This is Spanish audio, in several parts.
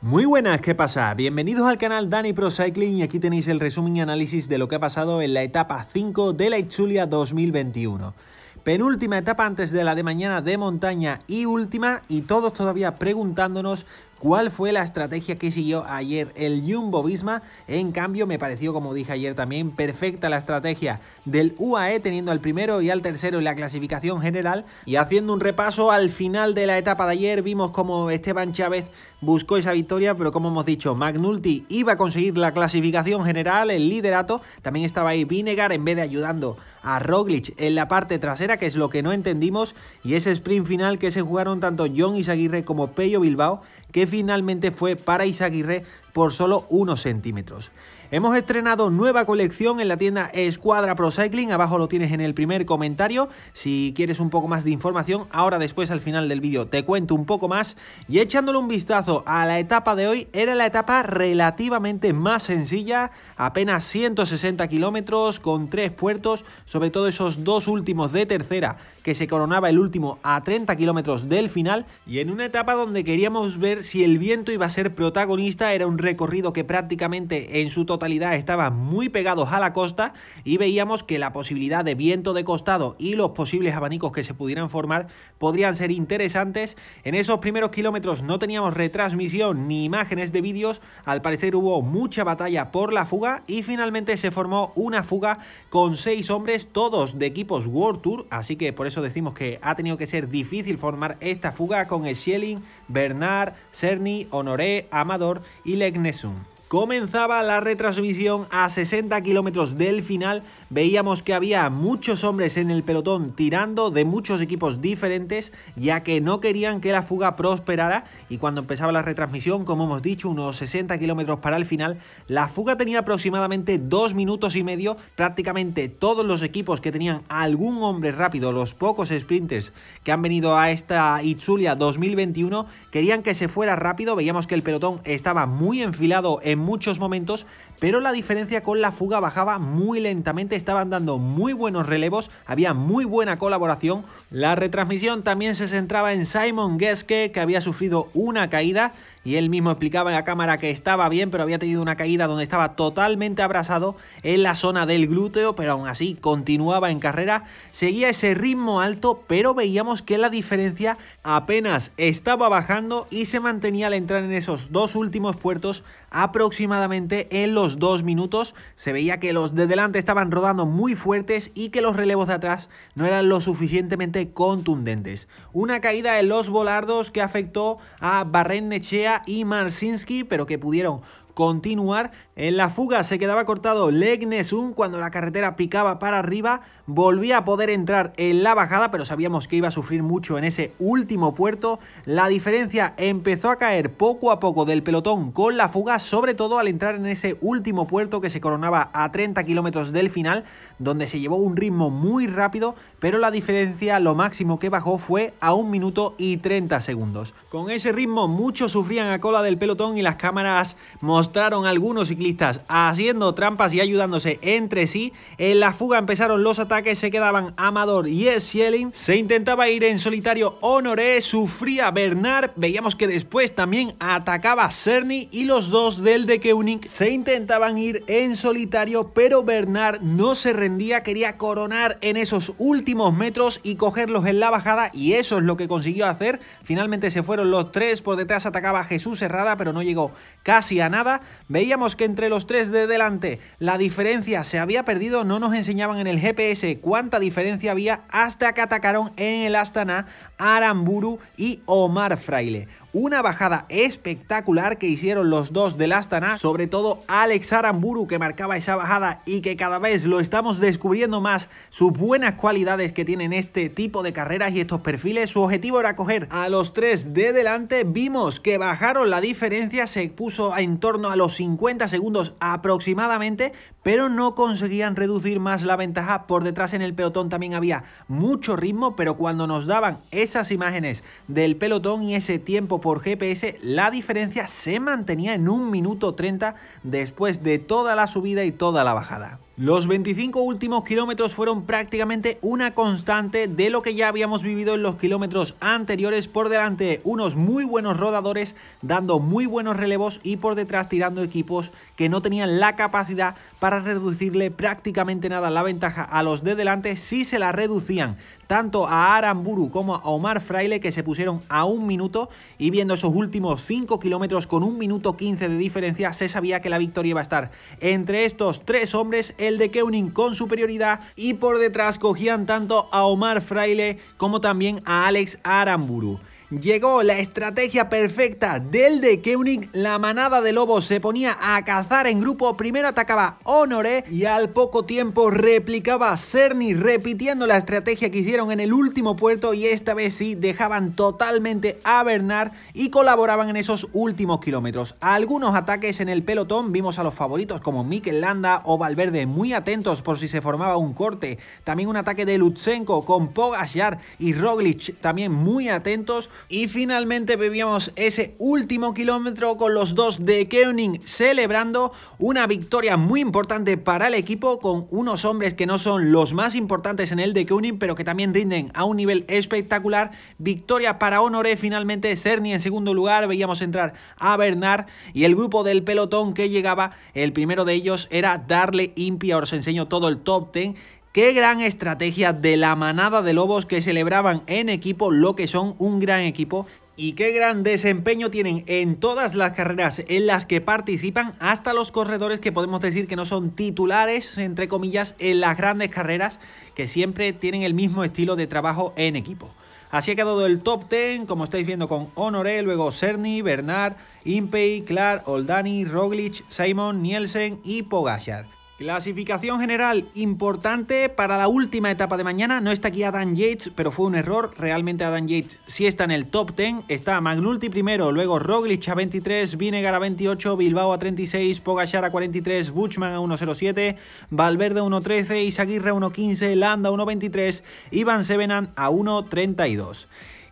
Muy buenas, ¿qué pasa? Bienvenidos al canal Dani Pro Cycling y aquí tenéis el resumen y análisis de lo que ha pasado en la etapa 5 de la Itzulia 2021. Penúltima etapa antes de la de mañana de montaña y última y todos todavía preguntándonos cuál fue la estrategia que siguió ayer el Jumbo Visma. En cambio, me pareció, como dije ayer también, perfecta la estrategia del UAE, teniendo al primero y al tercero en la clasificación general. Y haciendo un repaso al final de la etapa de ayer, vimos cómo Esteban Chávez buscó esa victoria, pero como hemos dicho, McNulty iba a conseguir la clasificación general, el liderato. También estaba ahí Vinegar en vez de ayudando a Roglic en la parte trasera, que es lo que no entendimos, y ese sprint final que se jugaron tanto John Izaguirre como Pello Bilbao, que finalmente fue para Isaguirre por solo unos centímetros. Hemos estrenado nueva colección en la tienda Escuadra Pro Cycling, abajo lo tienes en el primer comentario, si quieres un poco más de información, ahora después al final del vídeo te cuento un poco más y echándole un vistazo a la etapa de hoy, era la etapa relativamente más sencilla, apenas 160 kilómetros con tres puertos, sobre todo esos dos últimos de tercera que se coronaba el último a 30 kilómetros del final y en una etapa donde queríamos ver si el viento iba a ser protagonista, era un recorrido que prácticamente en su totalidad estaba muy pegados a la costa y veíamos que la posibilidad de viento de costado y los posibles abanicos que se pudieran formar podrían ser interesantes. En esos primeros kilómetros no teníamos retransmisión ni imágenes de vídeos, al parecer hubo mucha batalla por la fuga y finalmente se formó una fuga con seis hombres, todos de equipos World Tour, así que por eso decimos que ha tenido que ser difícil formar esta fuga con el Schelling Bernard, Cerny, Honoré, Amador y Legnesum. Comenzaba la retransmisión a 60 kilómetros del final veíamos que había muchos hombres en el pelotón tirando de muchos equipos diferentes, ya que no querían que la fuga prosperara y cuando empezaba la retransmisión, como hemos dicho, unos 60 kilómetros para el final, la fuga tenía aproximadamente dos minutos y medio, prácticamente todos los equipos que tenían algún hombre rápido, los pocos sprinters que han venido a esta Itzulia 2021, querían que se fuera rápido, veíamos que el pelotón estaba muy enfilado en muchos momentos, pero la diferencia con la fuga bajaba muy lentamente, estaban dando muy buenos relevos, había muy buena colaboración. La retransmisión también se centraba en Simon Geske, que había sufrido una caída y él mismo explicaba en la cámara que estaba bien, pero había tenido una caída donde estaba totalmente abrasado en la zona del glúteo, pero aún así continuaba en carrera, seguía ese ritmo alto, pero veíamos que la diferencia apenas estaba bajando y se mantenía al entrar en esos dos últimos puertos aproximadamente en los dos minutos. Se veía que los de delante estaban rodando muy fuertes y que los relevos de atrás no eran lo suficientemente contundentes. Una caída en los volardos que afectó a Barren Nechea y Marcinski, pero que pudieron continuar en la fuga se quedaba cortado Legnesun cuando la carretera picaba para arriba, volvía a poder entrar en la bajada, pero sabíamos que iba a sufrir mucho en ese último puerto. La diferencia empezó a caer poco a poco del pelotón con la fuga, sobre todo al entrar en ese último puerto que se coronaba a 30 kilómetros del final, donde se llevó un ritmo muy rápido, pero la diferencia lo máximo que bajó fue a 1 minuto y 30 segundos. Con ese ritmo muchos sufrían a cola del pelotón y las cámaras mostraron algunos ciclistas haciendo trampas y ayudándose entre sí. En la fuga empezaron los ataques, se quedaban Amador y Sieling. Se intentaba ir en solitario Honoré, sufría Bernard. Veíamos que después también atacaba Cerny y los dos del de Keunig se intentaban ir en solitario, pero Bernard no se rendía, quería coronar en esos últimos metros y cogerlos en la bajada y eso es lo que consiguió hacer. Finalmente se fueron los tres, por detrás atacaba Jesús Herrada, pero no llegó casi a nada. Veíamos que en entre los tres de delante. La diferencia se había perdido, no nos enseñaban en el GPS cuánta diferencia había hasta que atacaron en el Astana Aramburu y Omar Fraile. Una bajada espectacular que hicieron los dos del Astana, sobre todo Alex Aramburu que marcaba esa bajada y que cada vez lo estamos descubriendo más sus buenas cualidades que tienen este tipo de carreras y estos perfiles. Su objetivo era coger a los tres de delante, vimos que bajaron la diferencia, se puso en torno a los 50 segundos aproximadamente, pero no conseguían reducir más la ventaja. Por detrás en el pelotón también había mucho ritmo, pero cuando nos daban esas imágenes del pelotón y ese tiempo por GPS, la diferencia se mantenía en un minuto 30 después de toda la subida y toda la bajada. Los 25 últimos kilómetros fueron prácticamente una constante de lo que ya habíamos vivido en los kilómetros anteriores. Por delante unos muy buenos rodadores dando muy buenos relevos y por detrás tirando equipos que no tenían la capacidad para reducirle prácticamente nada la ventaja a los de delante si se la reducían tanto a Aramburu como a Omar Fraile que se pusieron a un minuto y viendo esos últimos 5 kilómetros con un minuto 15 de diferencia se sabía que la victoria iba a estar entre estos tres hombres el de Keuning con superioridad y por detrás cogían tanto a Omar Fraile como también a Alex Aramburu llegó la estrategia perfecta del de Keunig. La manada de lobos se ponía a cazar en grupo. Primero atacaba Honore y al poco tiempo replicaba Cerny, repitiendo la estrategia que hicieron en el último puerto. Y esta vez sí dejaban totalmente a Bernard y colaboraban en esos últimos kilómetros. Algunos ataques en el pelotón vimos a los favoritos como Mikel Landa o Valverde muy atentos por si se formaba un corte. También un ataque de Lutsenko con Pogashar y Roglic también muy atentos y finalmente vivíamos ese último kilómetro con los dos de Keuning celebrando una victoria muy importante para el equipo con unos hombres que no son los más importantes en el de Keuning pero que también rinden a un nivel espectacular. Victoria para Honoré finalmente, Cerny en segundo lugar, veíamos entrar a Bernard y el grupo del pelotón que llegaba, el primero de ellos era Darle Impia, os enseño todo el top 10 Qué gran estrategia de la manada de lobos que celebraban en equipo lo que son un gran equipo y qué gran desempeño tienen en todas las carreras en las que participan, hasta los corredores que podemos decir que no son titulares, entre comillas, en las grandes carreras, que siempre tienen el mismo estilo de trabajo en equipo. Así ha quedado el top 10, como estáis viendo, con Honoré, luego Cerny, Bernard, Impey, Clark, Oldani, Roglic, Simon, Nielsen y Pogachar. Clasificación general importante para la última etapa de mañana. No está aquí Adam Yates, pero fue un error. Realmente Adam Yates sí está en el top 10. Está Magnulti primero, luego Roglic a 23, Vinegar a 28, Bilbao a 36, Pogachar a 43, Buchman a 1.07, Valverde a 1.13, Isaguirre a 1.15, Landa a 1.23 y Van Sevenan a 1.32.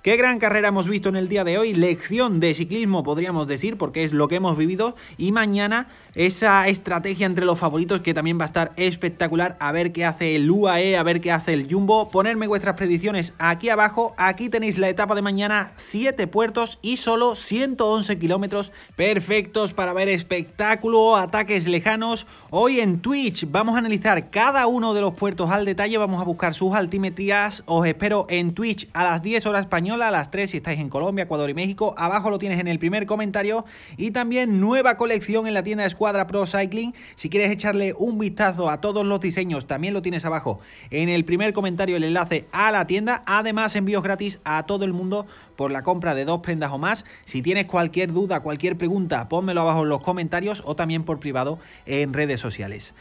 Qué gran carrera hemos visto en el día de hoy, lección de ciclismo podríamos decir, porque es lo que hemos vivido, y mañana esa estrategia entre los favoritos que también va a estar espectacular, a ver qué hace el UAE, a ver qué hace el Jumbo, ponerme vuestras predicciones aquí abajo, aquí tenéis la etapa de mañana, 7 puertos y solo 111 kilómetros perfectos para ver espectáculo, ataques lejanos, hoy en Twitch vamos a analizar cada uno de los puertos al detalle, vamos a buscar sus altimetrías, os espero en Twitch a las 10 horas españolas, a las 3 si estáis en Colombia, Ecuador y México. Abajo lo tienes en el primer comentario. Y también nueva colección en la tienda Escuadra Pro Cycling. Si quieres echarle un vistazo a todos los diseños, también lo tienes abajo en el primer comentario el enlace a la tienda. Además, envíos gratis a todo el mundo por la compra de dos prendas o más. Si tienes cualquier duda, cualquier pregunta, pónmelo abajo en los comentarios o también por privado en redes sociales.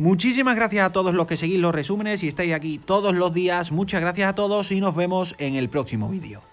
Muchísimas gracias a todos los que seguís los resúmenes y estáis aquí todos los días. Muchas gracias a todos y nos vemos en el próximo vídeo.